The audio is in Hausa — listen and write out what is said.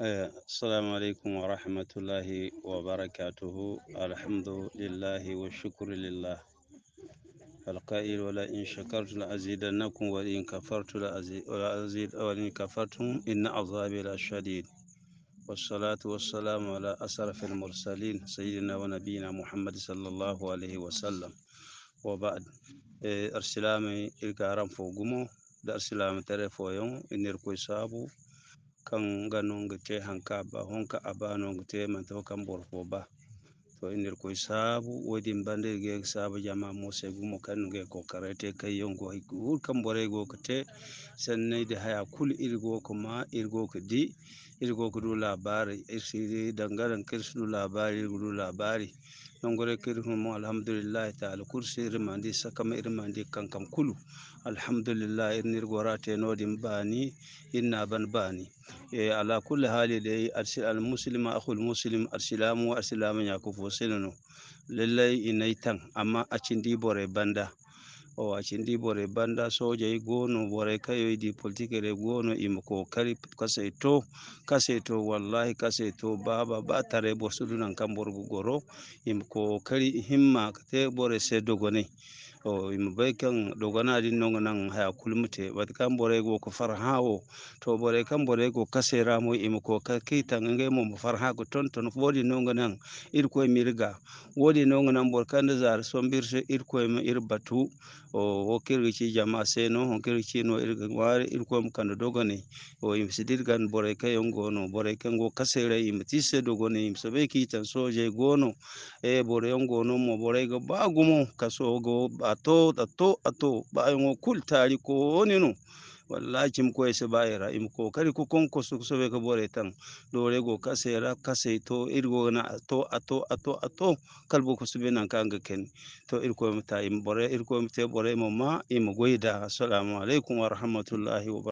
السلام عليكم ورحمة الله وبركاته الحمد لله والشكر لله القائل ولا إن شكرت لأزيدنكم وإن كفرت لأزيد وإن كفرتم إن عذابي لشديد والصلاة والسلام على أشرف المرسلين سيدنا ونبينا محمد صلى الله عليه وسلم وبعد إيه، أرسلامي إلقارم فوقمو da arsilama tare foyon inir koy Kan no ga te hanka ba honka a ba no ga te manto kaŋ barfo ba. To inir ko sabu woodin bande ge sabu jama mo se gumo kaŋ niga ko te kayyaŋ go hi kulu kan bore go ka te sanni da haya kul ir go ko ma, ir go ka di, ir go ko du labari ir si daŋ daŋ kaŋ iri si du du yongore kiri humo alhamdulillah ta'ala kursi irmandi sakama irmandi kankam kulu alhamdulillah irnir gorate nodin bani inna ban bani e ala kulli hali dai al muslima akhul muslim al silamu al silamu yakufo inaitan amma acindi bore banda o accindi bore banda soja e gono bore kayoydi politique e gono imo ko kali kase to kase to wallahi kase to baba ba tare bo sudunan kam borgo goro imo ko kari himma te bore seddo gone o yimɓe bai kan dogana din nan haya kulmute bat kan bore go ko farhawo to bore kan bore go kaseramo imu ko ka kita nge mo mo ha go ton ton wodi noga nan ir koye mirga wodi nan nan bor kande zar sombirse ir ko ma ir batu o wo ci jama seno hon kirgi ci no ir war ir koye mo kando dogane o im sidir gan boray kayon no bore kan go kasere im tisse dogoni im sobe kitan soje gono e bore on no mo bore go ba gumo kaso go ato ato ato ba wa ngo kul tari ko no wallahi kim ko ese bayira im ko kari ku ko su be ka bore tan dore go ra kase to irgo na ato ato ato ato kalbo ko be nan kanga ken to irko mta im bore irko mte bore mo ma im goida assalamu alaikum wa rahmatullahi wa